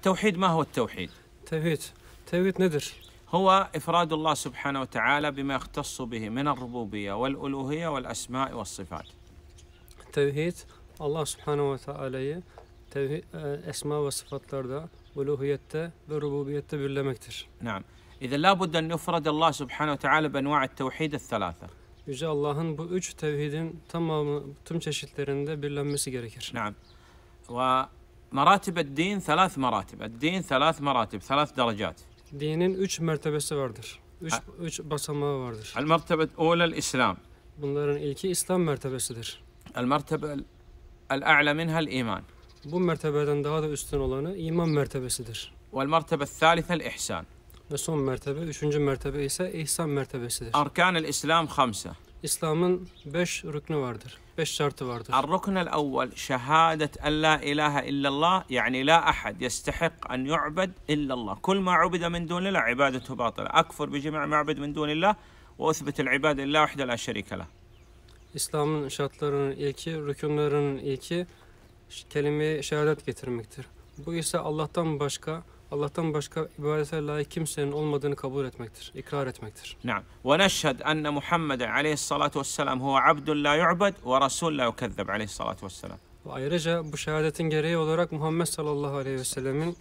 التوحيد ما هو التوحيد؟ توحيد توحيد ندر هو إفراد الله سبحانه وتعالى بما يختص به من الربوبية والألوهية والأسماء والصفات توحيد الله سبحانه وتعالى آه، أسماء وصفات الأرض ألوهية بربوبية بلمكتر نعم إذا لابد أن يفرد الله سبحانه وتعالى بأنواع التوحيد الثلاثة Yüce Allah'ın bu üç tevhidin tamamı tüm çeşitlerinde birlenmesi gerekir. نعم. Maratib din ثلاث maratib. Din ثلاث maratib, ثلاث derecet. Dinin üç mertebesi vardır. Üç, ha. üç basamağı vardır. El mertebe ulel İslam. Bunların ilki İslam mertebesidir. El mertebe el a'la iman. Bu mertebeden daha da üstün olanı iman mertebesidir. Vel mertebe thalitha el ihsan. Ve son mertebe, üçüncü mertebe ise ihsan mertebesidir. Arkan el İslam 5. İslam'ın beş rüknü vardır. Beş şartı vardır. الركن الأول شهادة أن لا إله إلا الله يعني لا أحد يستحق أن يعبد إلا الله كل ما عبد من دون الله عبادته باطلة أكفر بجميع ما عبد من دون الله وأثبت العبادة لله وحده لا شريك له İslam'ın şartlarının ilki, rükünlerinin ilki kelime-i şehadet getirmektir. Bu ise Allah'tan başka Allah'tan başka ibadete layık kimsenin olmadığını kabul etmektir, ikrar etmektir. Naam. Ve neşhed enne Muhammed aleyhissalatu vesselam huve abdun la yu'bed ve rasul la yukezzeb aleyhissalatu vesselam. Ve ayrıca bu şehadetin gereği olarak Muhammed sallallahu aleyhi ve sellemin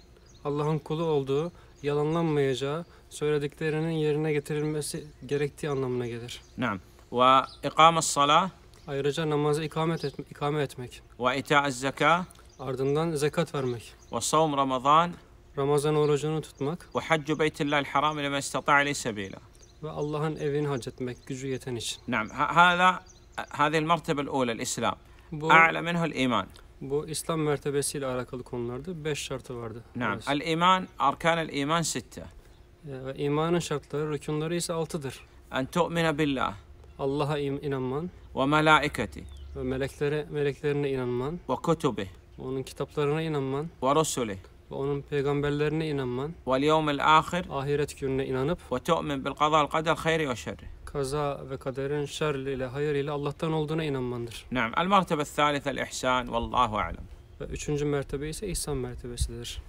Allah'ın kulu olduğu, yalanlanmayacağı, söylediklerinin yerine getirilmesi gerektiği anlamına gelir. Naam. Ve ikamet salah. Ayrıca namazı ikamet et, ikame etmek. Ve itaa'z zeka. Ardından zekat vermek. Ve savm Ramazan. Ramazan orucunu tutmak ve haccu beytillahil haram ile men istata'a ileyhi Ve Allah'ın evini hac etmek gücü yeten için. Naam. Hâzâ hâzîl mertebe ula İslam. A'la minhu'l iman. Bu İslam mertebesiyle alakalı konularda beş şartı vardı. Naam. El iman arkanel iman sitte. Ee, ve imanın şartları, rükunları ise altıdır. En tu'mine billah. Allah'a inanman. Ve melaiketi. Ve meleklere, meleklerine inanman. Ve kutubi. Onun kitaplarına inanman. Ve rusuli ve onun peygamberlerine inanman وَالْيَوْمِ الْآخِرِ ahiret gününe inanıp ve وَتُؤْمِنْ بِالْقَضَى الْقَدَرْ ve şerri, kaza ve kaderin şerli ile hayır ile Allah'tan olduğuna inanmandır. Naam. El mertebe el ihsan vallahu alem. Ve üçüncü mertebe ise ihsan mertebesidir.